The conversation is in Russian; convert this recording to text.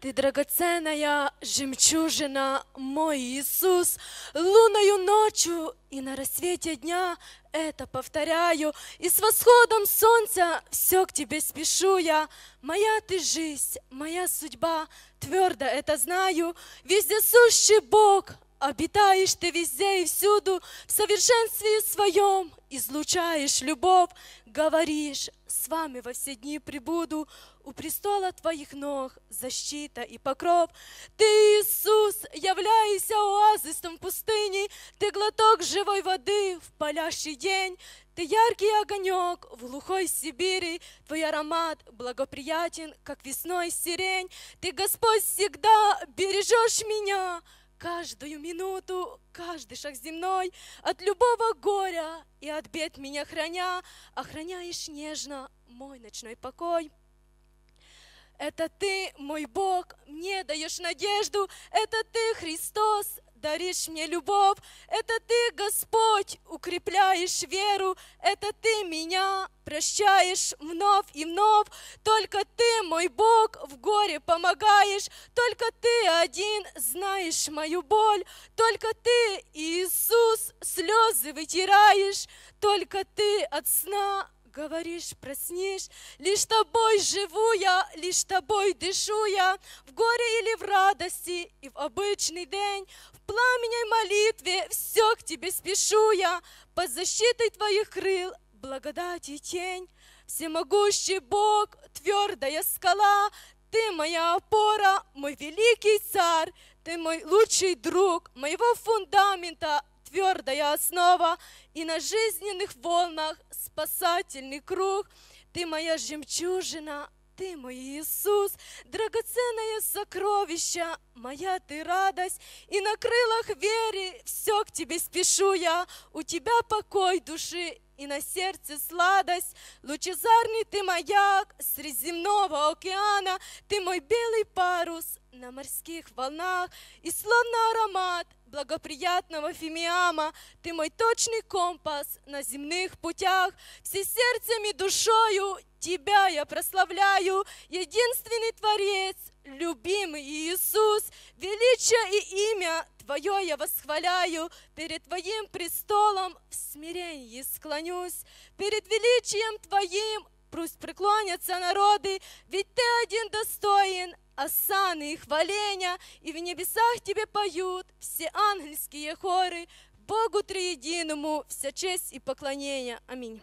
Ты драгоценная жемчужина, мой Иисус, луною ночью и на рассвете дня это повторяю, и с восходом солнца все к тебе спешу я. Моя ты жизнь, моя судьба, твердо это знаю, везде сущий Бог, Обитаешь ты везде и всюду, в совершенстве своем излучаешь любовь, говоришь, с вами во все дни прибуду, у престола твоих ног защита и покров. Ты, Иисус, являешься оазисом пустыни, ты глоток живой воды в палящий день, ты яркий огонек в глухой Сибири, Твой аромат благоприятен, как весной сирень. Ты, Господь, всегда бережешь меня, каждую минуту, каждый шаг земной, от любого горя и от бед меня храня, охраняешь нежно мой ночной покой. Это Ты, мой Бог, мне даешь надежду, это Ты, Христос, даришь мне любовь. Это Ты, Господь, укрепляешь веру, это Ты меня прощаешь вновь и вновь. Только Ты, мой Бог, в горе помогаешь, только Ты один знаешь мою боль, только Ты, Иисус, слезы вытираешь, только Ты от сна говоришь, проснешь, лишь тобой живу я, лишь тобой дышу я, в горе или в радости, и в обычный день, в пламенной молитве все к тебе спешу я, под защитой твоих крыл, благодать и тень. Всемогущий Бог, твердая скала, ты моя опора, мой великий царь, ты мой лучший друг, моего фундамента, твердая основа, и на жизненных волнах спасательный круг. Ты моя жемчужина, ты мой Иисус, драгоценное сокровище, моя ты радость, и на крылах вере все к тебе спешу я, у тебя покой души и на сердце сладость. Лучезарный ты маяк среди земного океана, ты мой белый парус на морских волнах, и словно аромат благоприятного фимиама, ты мой точный компас на земных путях, все сердцем и душою тебя я прославляю, единственный Творец, любимый Иисус, величие и имя Твое я восхваляю, перед Твоим престолом смирении склонюсь перед величием Твоим, пусть преклонятся народы, ведь Ты один достоин осаны а и хваления, и в небесах Тебе поют все ангельские хоры, Богу Триединому вся честь и поклонение. Аминь.